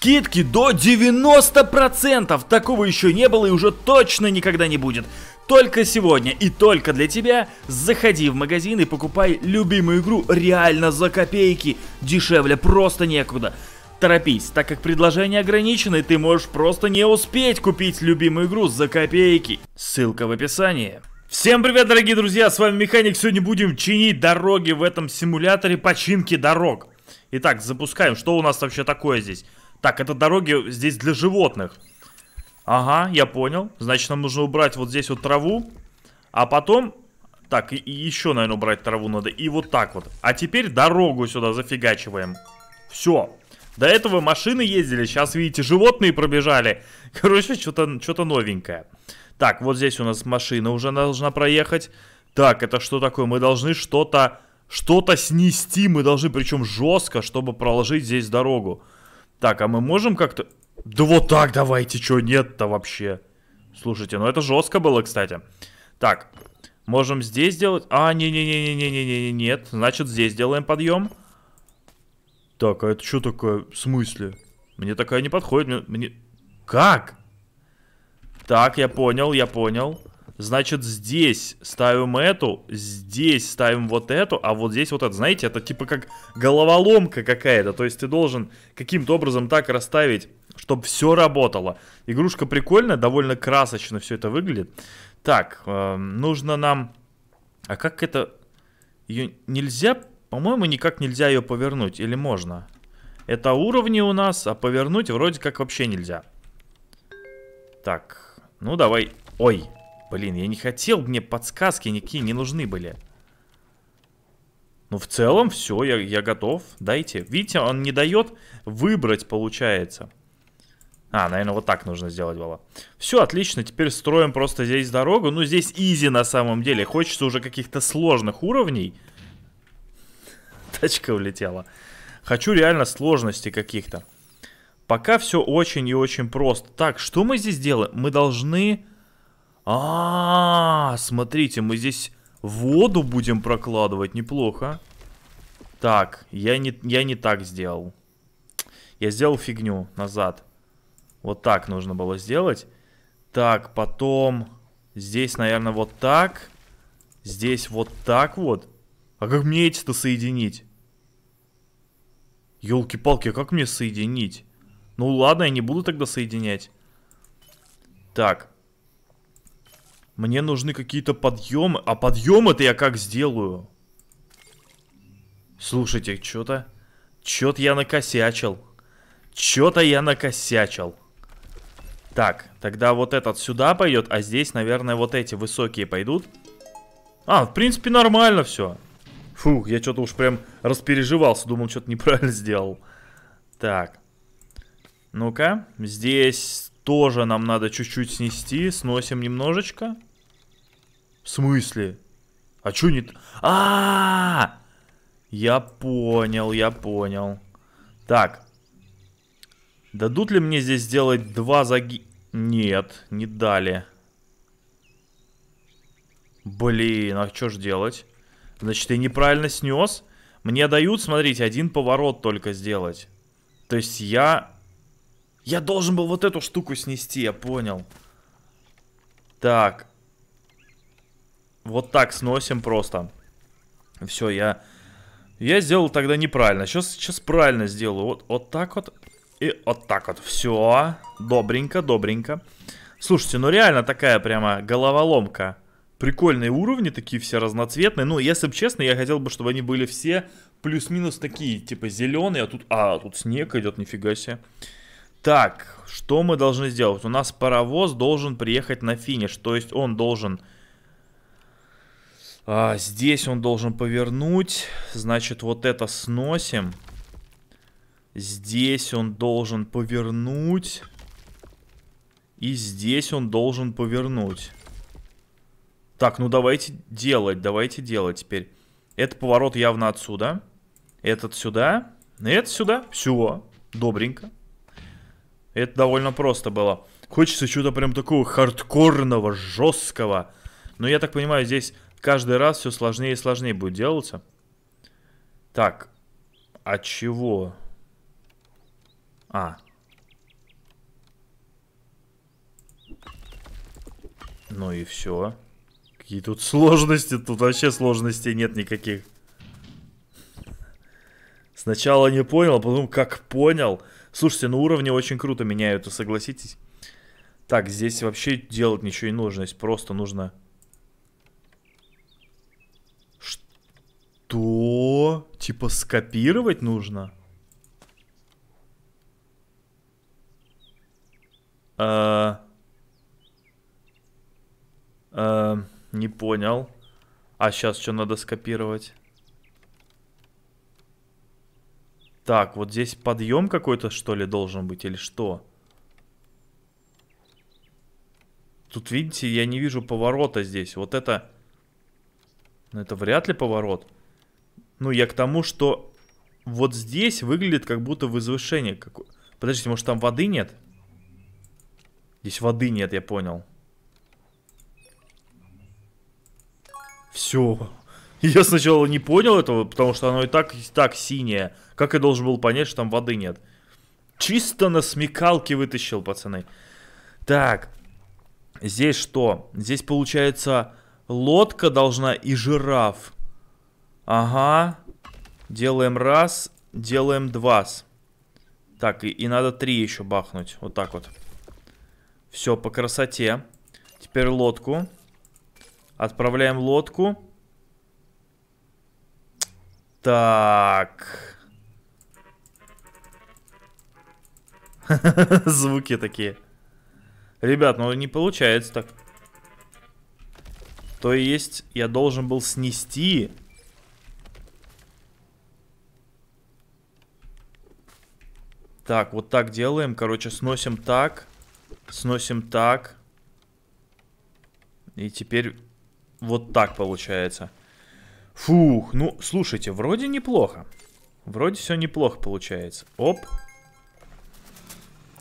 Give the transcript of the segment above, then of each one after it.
Скидки до 90%! Такого еще не было и уже точно никогда не будет. Только сегодня и только для тебя заходи в магазин и покупай любимую игру реально за копейки. Дешевле просто некуда. Торопись, так как предложение ограничено и ты можешь просто не успеть купить любимую игру за копейки. Ссылка в описании. Всем привет, дорогие друзья, с вами Механик. Сегодня будем чинить дороги в этом симуляторе починки дорог. Итак, запускаем. Что у нас вообще такое здесь? Так, это дороги здесь для животных. Ага, я понял. Значит, нам нужно убрать вот здесь вот траву. А потом... Так, и, еще, наверное, убрать траву надо. И вот так вот. А теперь дорогу сюда зафигачиваем. Все. До этого машины ездили. Сейчас, видите, животные пробежали. Короче, что-то что новенькое. Так, вот здесь у нас машина уже должна проехать. Так, это что такое? Мы должны что-то... Что-то снести мы должны, причем жестко, чтобы проложить здесь дорогу. Так, а мы можем как-то... Да вот так давайте, что нет-то вообще? Слушайте, ну это жестко было, кстати. Так, можем здесь сделать... А, не-не-не-не-не-не-не, нет. Значит, здесь делаем подъем. Так, а это что такое? В смысле? Мне такая не подходит, мне... мне... Как? Так, я понял, я понял. Значит, здесь ставим эту, здесь ставим вот эту, а вот здесь вот это. Знаете, это типа как головоломка какая-то. То есть ты должен каким-то образом так расставить, чтобы все работало. Игрушка прикольная, довольно красочно все это выглядит. Так, э, нужно нам... А как это... Ее нельзя... По-моему, никак нельзя ее повернуть. Или можно? Это уровни у нас, а повернуть вроде как вообще нельзя. Так, ну давай... Ой, Блин, я не хотел, мне подсказки никакие не нужны были. Ну, в целом, все, я, я готов. Дайте. Видите, он не дает выбрать, получается. А, наверное, вот так нужно сделать было. Все, отлично, теперь строим просто здесь дорогу. Ну, здесь изи на самом деле. Хочется уже каких-то сложных уровней. Тачка улетела. Хочу реально сложности каких-то. Пока все очень и очень просто. Так, что мы здесь делаем? Мы должны а, смотрите, мы здесь воду будем прокладывать, неплохо. Так, я не, я не так сделал. Я сделал фигню назад. Вот так нужно было сделать. Так, потом здесь, наверное, вот так. Здесь вот так вот. А как мне эти-то соединить? Елки-палки, а как мне соединить? Ну ладно, я не буду тогда соединять. Так, мне нужны какие-то подъемы. А подъемы-то я как сделаю? Слушайте, что-то... Что-то я накосячил. Что-то я накосячил. Так, тогда вот этот сюда пойдет, а здесь, наверное, вот эти высокие пойдут. А, в принципе, нормально все. Фух, я что-то уж прям распереживался, думал, что-то неправильно сделал. Так. Ну-ка, здесь тоже нам надо чуть-чуть снести, сносим немножечко. В смысле? А чё не... А, -а, а Я понял, я понял. Так. Дадут ли мне здесь сделать два заги... Нет, не дали. Блин, а что ж делать? Значит, я неправильно снес. Мне дают, смотрите, один поворот только сделать. То есть я... Я должен был вот эту штуку снести, я понял. Так, вот так сносим просто. Все, я... Я сделал тогда неправильно. Сейчас, сейчас правильно сделаю. Вот, вот так вот. И вот так вот. Все. Добренько, добренько. Слушайте, ну реально такая прямо головоломка. Прикольные уровни такие все разноцветные. Ну, если бы честно, я хотел бы, чтобы они были все плюс-минус такие. Типа зеленые, а тут... А, тут снег идет, нифига себе. Так, что мы должны сделать? У нас паровоз должен приехать на финиш. То есть он должен а, здесь он должен повернуть. Значит, вот это сносим. Здесь он должен повернуть. И здесь он должен повернуть. Так, ну давайте делать, давайте делать теперь. это поворот явно отсюда. Этот сюда. Этот сюда. Все. Добренько. Это довольно просто было. Хочется чего-то прям такого хардкорного, жесткого. Но я так понимаю, здесь каждый раз все сложнее и сложнее будет делаться. Так, от а чего? А. Ну и все. Какие тут сложности? Тут вообще сложностей нет никаких. Сначала не понял, а потом как понял. Слушайте, ну уровни очень круто меняют, согласитесь? Так, здесь вообще делать ничего не нужно. Здесь просто нужно Что? Типа скопировать нужно? А... А, не понял. А сейчас что надо скопировать? Так, вот здесь подъем какой-то, что ли, должен быть, или что? Тут, видите, я не вижу поворота здесь. Вот это... Ну, это вряд ли поворот. Ну, я к тому, что вот здесь выглядит как будто возвышение. Какое... Подождите, может там воды нет? Здесь воды нет, я понял. Все. Я сначала не понял этого, потому что оно и так, и так синее. Как я должен был понять, что там воды нет? Чисто на смекалке вытащил, пацаны. Так. Здесь что? Здесь, получается, лодка должна и жираф. Ага. Делаем раз, делаем два. Так, и, и надо три еще бахнуть. Вот так вот. Все, по красоте. Теперь лодку. Отправляем лодку. Так. Звуки такие. Ребят, ну не получается так. То есть я должен был снести Так, вот так делаем. Короче, сносим так. Сносим так. И теперь вот так получается. Фух, ну, слушайте, вроде неплохо. Вроде все неплохо получается. Оп.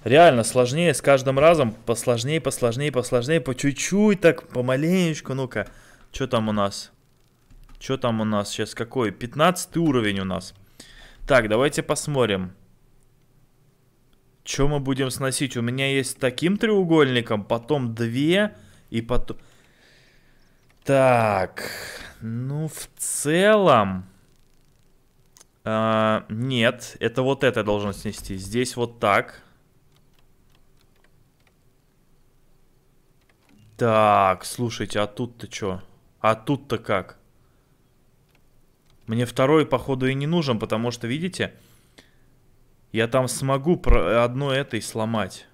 Реально сложнее с каждым разом. Посложнее, посложнее, посложнее. По чуть-чуть так, помаленечку. Ну-ка, что там у нас? Что там у нас сейчас? Какой? 15 уровень у нас. Так, давайте посмотрим. Что мы будем сносить? У меня есть таким треугольником, потом две и потом... Так, ну в целом... А, нет, это вот это должен снести. Здесь вот так. Так, слушайте, а тут-то что? А тут-то как? Мне второй, походу, и не нужен, потому что, видите... Я там смогу про одно этой сломать.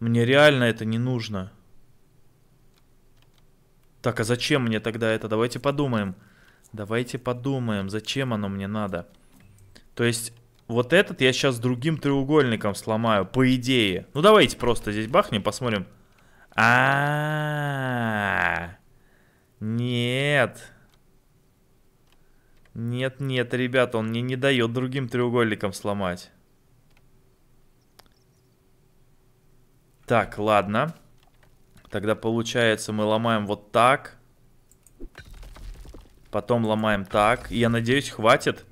Мне реально это не нужно. Так, а зачем мне тогда это? Давайте подумаем. Давайте подумаем, зачем оно мне надо. То есть, вот этот я сейчас другим треугольником сломаю, по идее. Ну, давайте просто здесь бахнем, посмотрим. А, -а, -а, -а. Нет. Нет, нет, ребят, он мне не дает другим треугольникам сломать. Так, ладно. Тогда получается мы ломаем вот так. Потом ломаем так. Я надеюсь, хватит.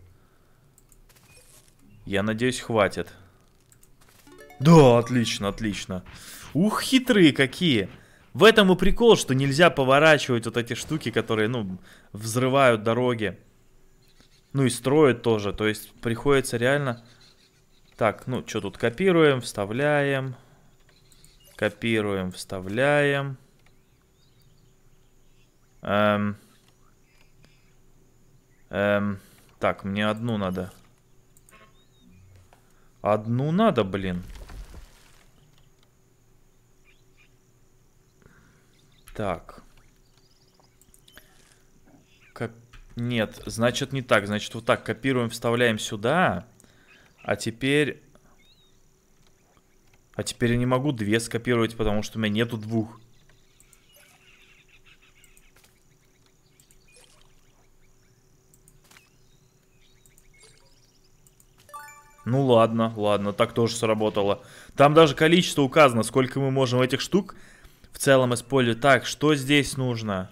Я надеюсь, хватит. Да, отлично, отлично. Ух, хитрые какие. В этом и прикол, что нельзя поворачивать вот эти штуки, которые, ну, взрывают дороги. Ну и строят тоже, то есть приходится реально... Так, ну что тут, копируем, вставляем, копируем, вставляем. Эм... Эм... Так, мне одну надо. Одну надо, блин. Так. Как. Нет, значит не так. Значит вот так копируем, вставляем сюда. А теперь... А теперь я не могу две скопировать, потому что у меня нету двух. Ну ладно, ладно, так тоже сработало. Там даже количество указано, сколько мы можем этих штук в целом использовать. Так, что здесь нужно?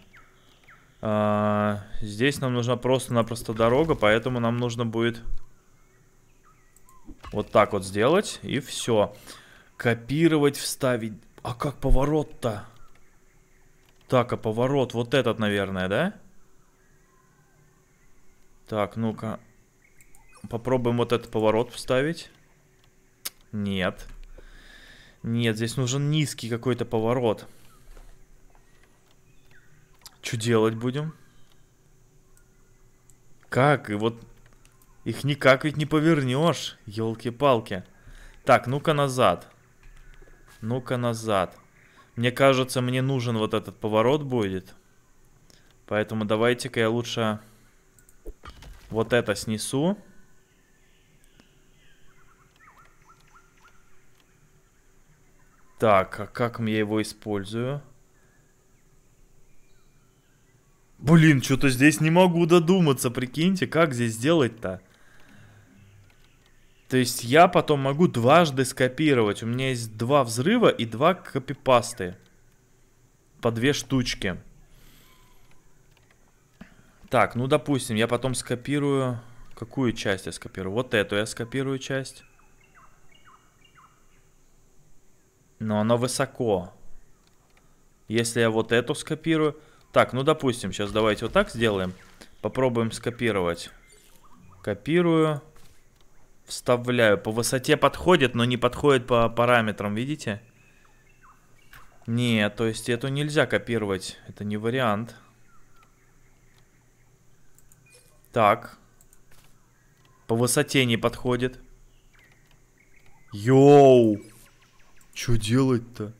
А, здесь нам нужна просто-напросто дорога, поэтому нам нужно будет вот так вот сделать, и все. Копировать, вставить. А как поворот-то? Так, а поворот вот этот, наверное, да? Так, ну-ка. Попробуем вот этот поворот вставить. Нет. Нет, здесь нужен низкий какой-то поворот. Поворот. Что делать будем? Как? И вот их никак ведь не повернешь. Елки-палки. Так, ну-ка назад. Ну-ка назад. Мне кажется, мне нужен вот этот поворот будет. Поэтому давайте-ка я лучше вот это снесу. Так, а как я его использую? Блин, что-то здесь не могу додуматься, прикиньте, как здесь сделать-то? То есть я потом могу дважды скопировать. У меня есть два взрыва и два копипасты. По две штучки. Так, ну допустим, я потом скопирую... Какую часть я скопирую? Вот эту я скопирую часть. Но она высоко. Если я вот эту скопирую... Так, ну допустим, сейчас давайте вот так сделаем. Попробуем скопировать. Копирую. Вставляю. По высоте подходит, но не подходит по параметрам, видите? Нет, то есть эту нельзя копировать. Это не вариант. Так. По высоте не подходит. Йоу! Что делать-то?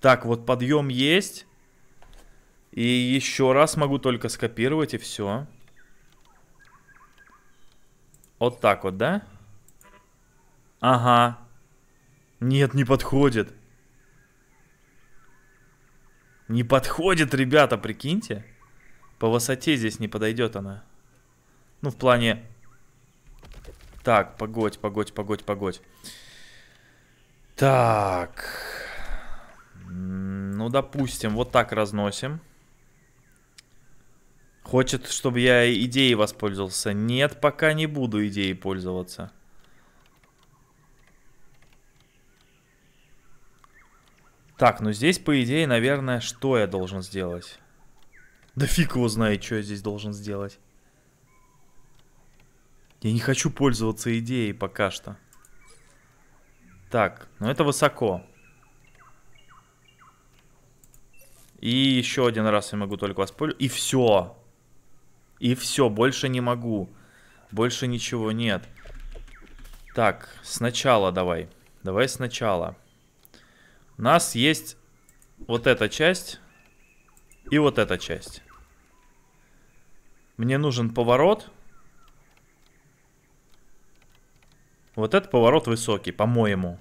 Так, вот подъем есть. И еще раз могу только скопировать и все. Вот так вот, да? Ага. Нет, не подходит. Не подходит, ребята, прикиньте. По высоте здесь не подойдет она. Ну, в плане... Так, погодь, погодь, погодь, погодь. Так. Ну, допустим, вот так разносим. Хочет, чтобы я идеей воспользовался. Нет, пока не буду идеей пользоваться. Так, ну здесь, по идее, наверное, что я должен сделать? Да фиг его знает, что я здесь должен сделать. Я не хочу пользоваться идеей пока что. Так, ну это высоко. И еще один раз я могу только воспользоваться. И все. И все, больше не могу. Больше ничего нет. Так, сначала давай. Давай сначала. У нас есть вот эта часть и вот эта часть. Мне нужен поворот. Вот этот поворот высокий, по-моему.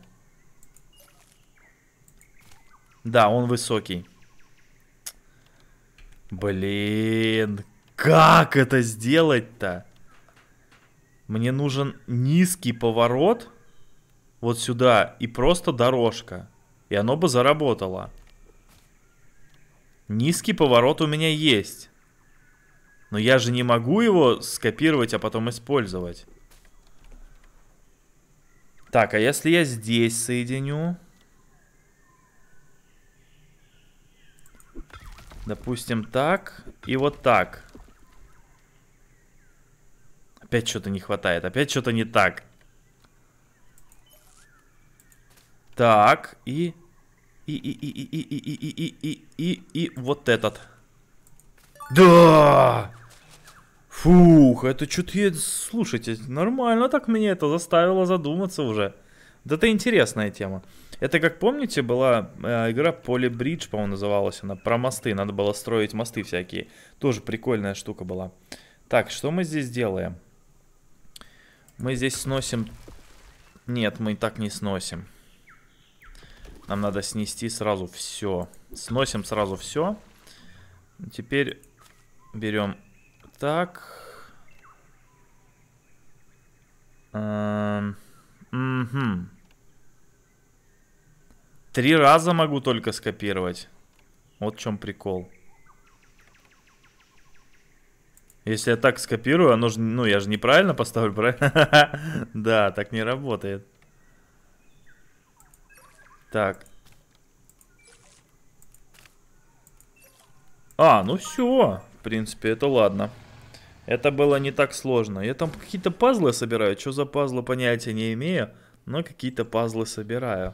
Да, он высокий. Блин, как это сделать-то? Мне нужен низкий поворот вот сюда и просто дорожка. И оно бы заработало. Низкий поворот у меня есть. Но я же не могу его скопировать, а потом использовать. Так, а если я здесь соединю? Допустим, так и вот так. Опять что-то не хватает, опять что-то не так. Так, и... И, и, и, и, и, и, и, и, и, и, и вот этот. Да! Фух, это что-то Слушайте, нормально так меня это заставило задуматься уже. Да это интересная тема. Это, как помните, была э, игра Бридж, по-моему, называлась она, про мосты. Надо было строить мосты всякие. Тоже прикольная штука была. Так, что мы здесь делаем? Мы здесь сносим... Нет, мы и так не сносим. Нам надо снести сразу все. Сносим сразу все. Теперь берем так. Угу. Три раза могу только скопировать. Вот в чем прикол. Если я так скопирую, оно же, ну, я же неправильно поставлю, правильно? Да, так не работает. Так. А, ну все. В принципе, это ладно. Это было не так сложно. Я там какие-то пазлы собираю. Что за пазлы, понятия не имею. Но какие-то пазлы собираю.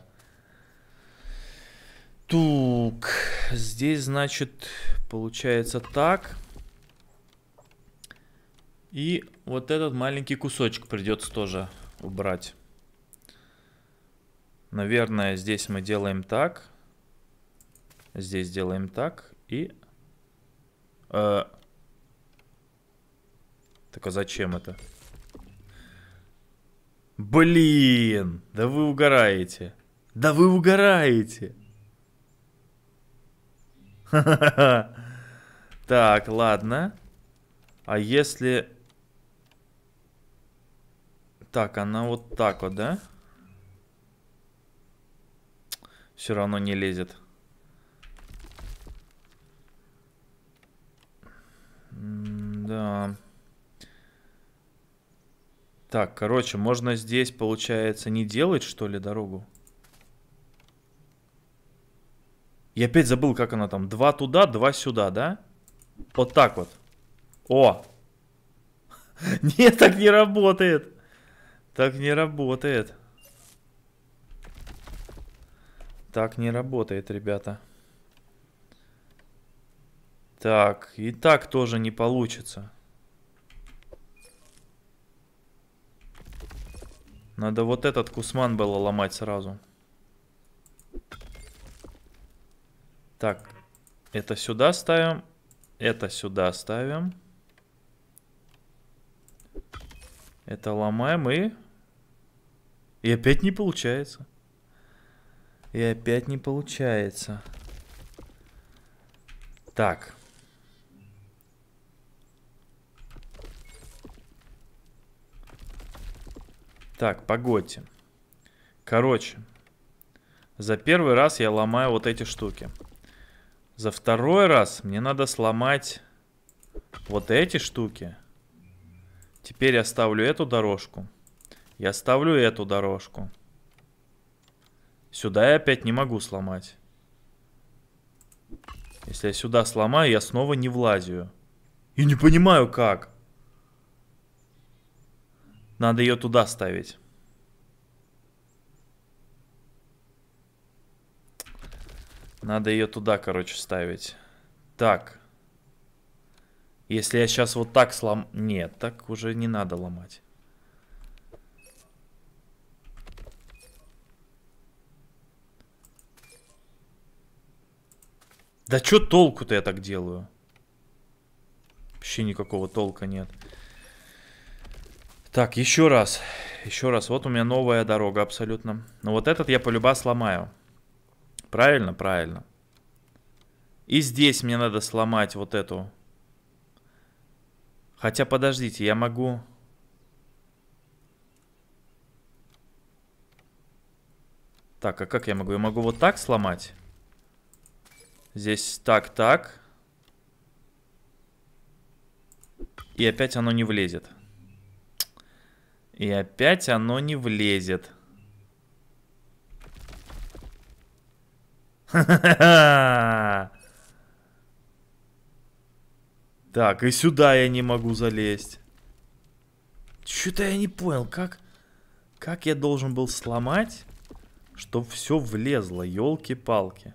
Тук. Здесь, значит, получается так. Так. И вот этот маленький кусочек придется тоже убрать. Наверное, здесь мы делаем так. Здесь делаем так. И... Э, так а зачем это? Блин! Да вы угораете! Да вы угораете! Ха-ха-ха! Так, ладно. А если так, она вот так вот, да? Все равно не лезет. да. Так, короче, можно здесь, получается, не делать, что ли, дорогу? Я опять забыл, как она там. Два туда, два сюда, да? Вот так вот. О! Нет, так не работает. Так не работает. Так не работает, ребята. Так, и так тоже не получится. Надо вот этот кусман было ломать сразу. Так, это сюда ставим, это сюда ставим. Это ломаем и... И опять не получается. И опять не получается. Так. Так, погодьте. Короче. За первый раз я ломаю вот эти штуки. За второй раз мне надо сломать вот эти штуки. Теперь я ставлю эту дорожку. Я ставлю эту дорожку. Сюда я опять не могу сломать. Если я сюда сломаю, я снова не влазю. Я не понимаю, как. Надо ее туда ставить. Надо ее туда, короче, ставить. Так. Если я сейчас вот так слом... Нет, так уже не надо ломать. Да что толку-то я так делаю? Вообще никакого толка нет. Так, еще раз. Еще раз. Вот у меня новая дорога абсолютно. Но ну, вот этот я полюба сломаю. Правильно? Правильно. И здесь мне надо сломать вот эту Хотя подождите, я могу... Так, а как я могу? Я могу вот так сломать? Здесь так, так. И опять оно не влезет. И опять оно не влезет. Ха-ха-ха! Так, и сюда я не могу залезть. Что-то я не понял, как... Как я должен был сломать, чтобы все влезло, елки-палки.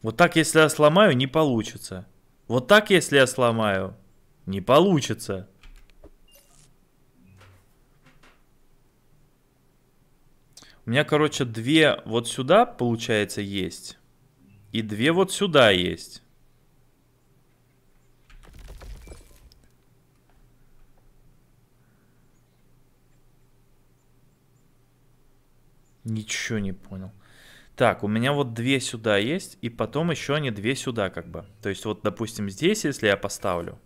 Вот так, если я сломаю, не получится. Вот так, если я сломаю, не получится. У меня, короче, две вот сюда, получается, есть. И две вот сюда есть. Ничего не понял. Так, у меня вот две сюда есть, и потом еще они две сюда как бы. То есть вот, допустим, здесь, если я поставлю,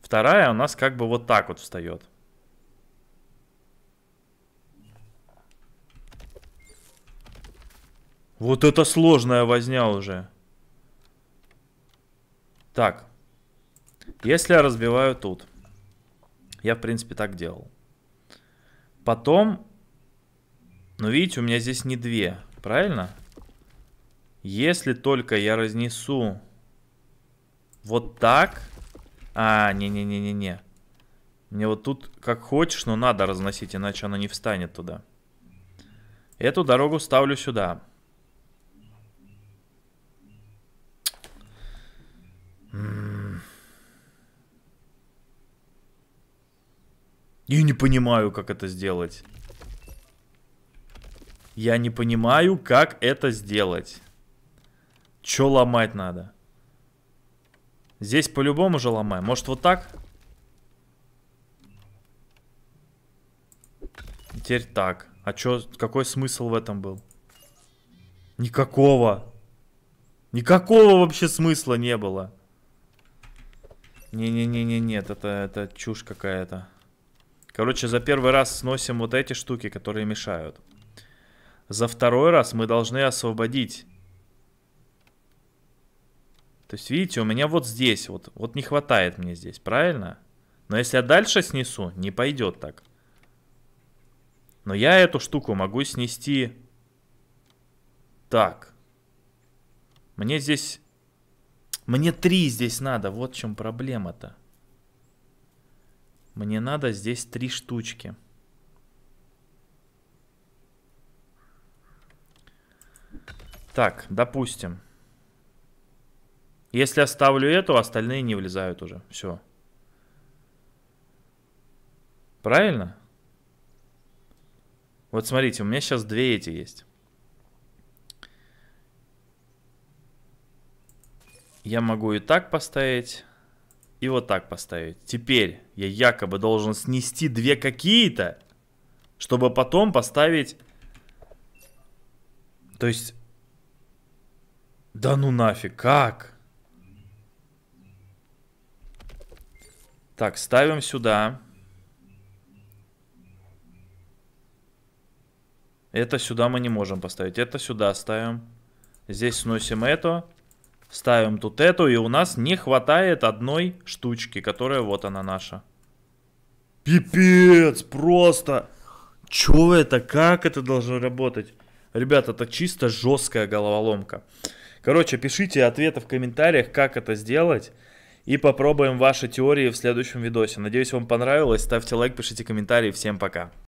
вторая у нас как бы вот так вот встает. Вот это сложная возня уже. Так. Если я разбиваю тут. Я, в принципе, так делал. Потом но видите, у меня здесь не две, правильно? Если только я разнесу вот так... А, не-не-не-не-не. Мне вот тут как хочешь, но надо разносить, иначе она не встанет туда. Эту дорогу ставлю сюда. Я не понимаю, как это сделать. Я не понимаю, как это сделать. Чё ломать надо? Здесь по-любому же ломаем. Может вот так? Теперь так. А чё, какой смысл в этом был? Никакого. Никакого вообще смысла не было. Не-не-не-не, нет, это, это чушь какая-то. Короче, за первый раз сносим вот эти штуки, которые мешают. За второй раз мы должны освободить. То есть, видите, у меня вот здесь, вот, вот не хватает мне здесь, правильно? Но если я дальше снесу, не пойдет так. Но я эту штуку могу снести так. Мне здесь... Мне три здесь надо, вот в чем проблема-то. Мне надо здесь три штучки. Так, допустим. Если оставлю эту, остальные не влезают уже. Все. Правильно? Вот смотрите, у меня сейчас две эти есть. Я могу и так поставить, и вот так поставить. Теперь я якобы должен снести две какие-то, чтобы потом поставить... То есть да ну нафиг, как? Так, ставим сюда. Это сюда мы не можем поставить. Это сюда ставим. Здесь сносим эту. Ставим тут эту. И у нас не хватает одной штучки, которая вот она наша. Пипец, просто. Чё это? Как это должно работать? Ребята, это чисто жесткая головоломка. Короче, пишите ответы в комментариях, как это сделать. И попробуем ваши теории в следующем видосе. Надеюсь, вам понравилось. Ставьте лайк, пишите комментарии. Всем пока.